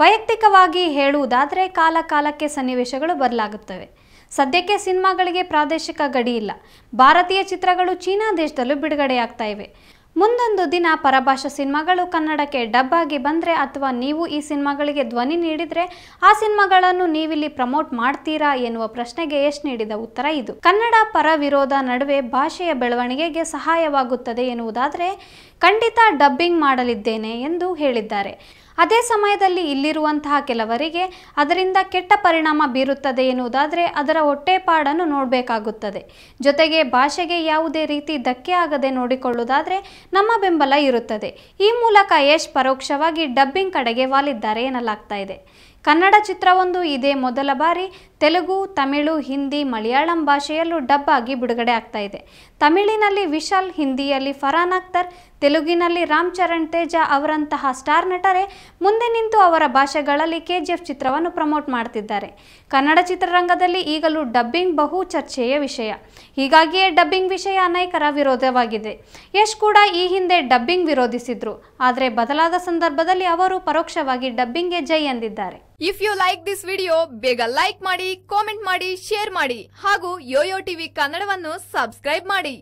ವೈಯಕ್ತಿಕವಾಗಿ ಹೇಳುವುದಾದರೆ ಕಾಲ ಕಾಲಕ್ಕೆ ಸನ್ನಿವೇಶಗಳು ಬದಲಾಗುತ್ತವೆ ಸದ್ಯಕ್ಕೆ ಸಿನಿಮಾಗಳಿಗೆ ಪ್ರಾದೇಶಿಕ ಗಡಿ ಇಲ್ಲ ಭಾರತೀಯ ಚಿತ್ರಗಳು ಚೀನಾ ದೇಶದಲ್ಲೂ ಬಿಡುಗಡೆಯಾಗ್ತಾ ಇವೆ ಮುಂದೊಂದು ದಿನ ಪರಭಾಷಾ ಸಿನಿಮಾಗಳು ಕನ್ನಡಕ್ಕೆ ಡಬ್ ಆಗಿ ಬಂದರೆ ಅಥವಾ ನೀವು ಈ ಸಿನಿಮಾಗಳಿಗೆ ಧ್ವನಿ ನೀಡಿದರೆ ಆ ಸಿನಿಮಾಗಳನ್ನು ನೀವಿಲ್ಲಿ ಪ್ರಮೋಟ್ ಮಾಡ್ತೀರಾ ಎನ್ನುವ ಪ್ರಶ್ನೆಗೆ ಯಶ್ ನೀಡಿದ ಉತ್ತರ ಇದು ಕನ್ನಡ ಪರ ವಿರೋಧ ನಡುವೆ ಭಾಷೆಯ ಬೆಳವಣಿಗೆಗೆ ಸಹಾಯವಾಗುತ್ತದೆ ಎನ್ನುವುದಾದರೆ ಖಂಡಿತ ಡಬ್ಬಿಂಗ್ ಮಾಡಲಿದ್ದೇನೆ ಎಂದು ಹೇಳಿದ್ದಾರೆ ಅದೇ ಸಮಯದಲ್ಲಿ ಇಲ್ಲಿರುವಂತಹ ಕೆಲವರಿಗೆ ಅದರಿಂದ ಕೆಟ್ಟ ಪರಿಣಾಮ ಬೀರುತ್ತದೆ ಎನ್ನುವುದಾದರೆ ಅದರ ಹೊಟ್ಟೆಪಾಡನ್ನು ನೋಡಬೇಕಾಗುತ್ತದೆ ಜೊತೆಗೆ ಭಾಷೆಗೆ ಯಾವುದೇ ರೀತಿ ಧಕ್ಕೆ ಆಗದೆ ನೋಡಿಕೊಳ್ಳುವುದಾದರೆ ನಮ್ಮ ಬೆಂಬಲ ಇರುತ್ತದೆ ಈ ಮೂಲಕ ಯಶ್ ಪರೋಕ್ಷವಾಗಿ ಡಬ್ಬಿಂಗ್ ಕಡೆಗೆ ವಾಲಿದ್ದಾರೆ ಎನ್ನಲಾಗ್ತಾ ಇದೆ ಕನ್ನಡ ಚಿತ್ರವೊಂದು ಇದೇ ಮೊದಲ ಬಾರಿ ತೆಲುಗು ತಮಿಳು ಹಿಂದಿ ಮಲಯಾಳಂ ಭಾಷೆಯಲ್ಲೂ ಡಬ್ ಆಗಿ ಬಿಡುಗಡೆ ಆಗ್ತಾ ಇದೆ ತಮಿಳಿನಲ್ಲಿ ವಿಶಾಲ್ ಹಿಂದಿಯಲ್ಲಿ ಫರಾನ್ ಅಖ್ತರ್ ತೆಲುಗಿನಲ್ಲಿ ರಾಮ್ ಚರಣ್ ತೇಜ ಅವರಂತಹ ಸ್ಟಾರ್ ನಟರೇ ಮುಂದೆ ನಿಂತು ಅವರ ಭಾಷೆಗಳಲ್ಲಿ ಕೆಜಿಎಫ್ ಚಿತ್ರವನ್ನು ಪ್ರಮೋಟ್ ಮಾಡ್ತಿದ್ದಾರೆ ಕನ್ನಡ ಚಿತ್ರರಂಗದಲ್ಲಿ ಈಗಲೂ ಡಬ್ಬಿಂಗ್ ಬಹು ಚರ್ಚೆಯ ವಿಷಯ ಹೀಗಾಗಿಯೇ ಡಬ್ಬಿಂಗ್ ವಿಷಯ ಅನೇಕರ ವಿರೋಧವಾಗಿದೆ ಯಶ್ ಕೂಡ ಈ ಹಿಂದೆ ಡಬ್ಬಿಂಗ್ ವಿರೋಧಿಸಿದ್ರು ಆದರೆ ಬದಲಾದ ಸಂದರ್ಭದಲ್ಲಿ ಅವರು ಪರೋಕ್ಷವಾಗಿ ಡಬ್ಬಿಂಗ್ಗೆ ಜೈ ಎಂದಿದ್ದಾರೆ if you like this video ಬೇಗ ಲೈಕ್ ಮಾಡಿ ಕಾಮೆಂಟ್ ಮಾಡಿ ಶೇರ್ ಮಾಡಿ ಹಾಗೂ ಯೋಯೋ ಟಿವಿ ಕನ್ನಡವನ್ನು ಸಬ್ಸ್ಕ್ರೈಬ್ ಮಾಡಿ